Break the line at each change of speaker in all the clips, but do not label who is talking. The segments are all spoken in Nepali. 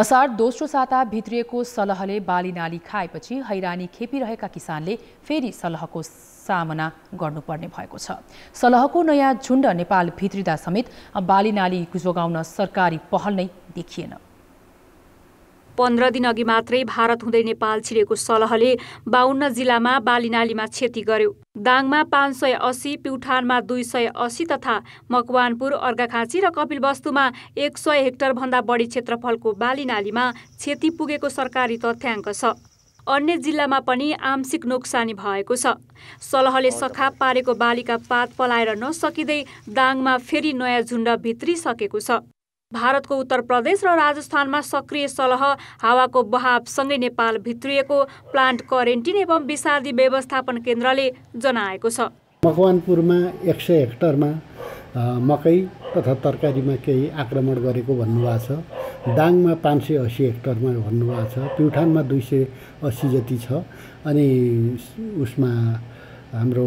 असार दोस्रो साता भित्रिएको सलहले बाली नाली खाएपछि हैरानी खेपिरहेका किसानले फेरि सलहको सामना गर्नुपर्ने भएको छ सलहको नयाँ झुण्ड नेपाल भित्रिँदा समेत बाली नाली जोगाउन सरकारी पहल नै देखिएन पन्ध्र दिनअघि मात्रै भारत हुँदै नेपाल छिरेको सलहले बाहुन्न जिल्लामा बालीनालीमा क्षति गर्यो दाङमा पाँच सय अस्सी प्युठानमा दुई सय अस्सी तथा मकवानपुर अर्घाखाँची र कपिलवस्तुमा एक सय हेक्टरभन्दा बढी क्षेत्रफलको बालीनालीमा क्षति पुगेको सरकारी तथ्याङ्क छ अन्य जिल्लामा पनि आंशिक नोक्सानी भएको छ सलहले सखाप पारेको बालीका पात पलाएर नसकिँदै दाङमा फेरि नयाँ झुण्ड भित्रिसकेको छ भारतको उत्तर प्रदेश र राजस्थानमा सक्रिय सलह हावाको बहावसँगै नेपाल भित्रिएको प्लान्ट क्वारेन्टिन एवं विषादी व्यवस्थापन केन्द्रले जनाएको छ
मकवानपुरमा एक सय हेक्टरमा मकै तथा तरकारीमा केही आक्रमण गरेको भन्नुभएको छ दाङमा पाँच सय असी हेक्टरमा भन्नुभएको छ प्युठानमा दुई सय असी जति छ अनि उसमा हाम्रो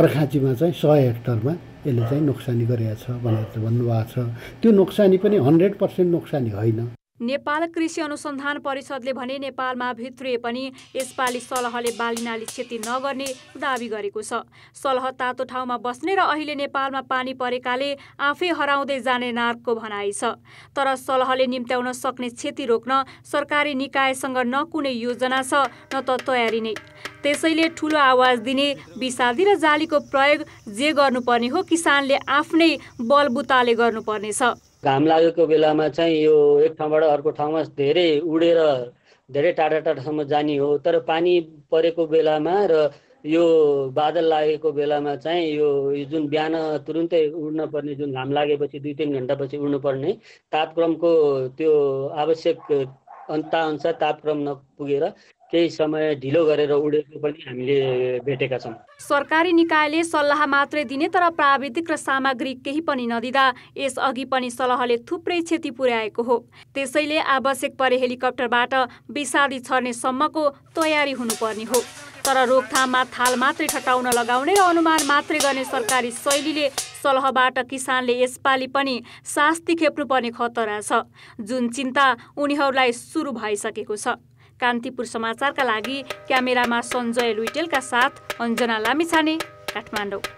अर्खाँचीमा चाहिँ सय हेक्टरमा यसले चाहिँ नोक्सानी गरेको छ भनेर भन्नुभएको छ त्यो नोक्सानी पनि हन्ड्रेड पर्सेन्ट नोक्सानी होइन
नेपाल कृषि अनुसन्धान परिषदले भने नेपालमा भित्रिए पनि यसपालि सलहले बालीनाली क्षति नगर्ने दावी गरेको छ सलह तातो ठाउँमा बस्ने र अहिले नेपालमा पानी परेकाले आफै हराउँदै जाने नार्कको भनाइ छ तर सलहले निम्त्याउन सक्ने क्षति रोक्न सरकारी निकायसँग न कुनै योजना छ न त तयारी नै त्यसैले ठुलो आवाज दिने विषादी र जालीको प्रयोग जे गर्नुपर्ने हो किसानले आफ्नै बलबुताले गर्नुपर्नेछ
घाम लागेको बेलामा चाहिँ यो एक ठाउँबाट अर्को ठाउँमा धेरै उडेर धेरै टाढा टाढासम्म जाने हो तर पानी परेको बेलामा र यो बादल लागेको बेलामा चाहिँ यो जुन बिहान तुरुन्तै उड्न पर्ने जुन घाम लागेपछि दुई तिन घन्टापछि उड्नु पर्ने तापक्रमको त्यो आवश्यक अन्ताअनुसार तापक्रम नपुगेर केही समय ढिलो गरेर उडेको पनि हामीले भेटेका छौँ
सरकारी निकायले सल्लाह मात्रै दिने तर प्राविधिक र सामग्री केही पनि नदिँदा यसअघि पनि सल्लाहले थुप्रै क्षति पुर्याएको हो त्यसैले आवश्यक परे हेलिकप्टरबाट विषादी सम्मको तयारी हुनुपर्ने हो तर रोकथाममा थाल मात्रै खटाउन लगाउने र अनुमान मात्रै गर्ने सरकारी शैलीले सल्लाहबाट किसानले यसपालि पनि शास्ति खेप्नुपर्ने खतरा छ जुन चिन्ता उनीहरूलाई सुरु भइसकेको छ कान्तिपुर समाचारका लागि क्यामेरामा सञ्जय लुइटेलका साथ अञ्जना लामिछाने काठमाडौँ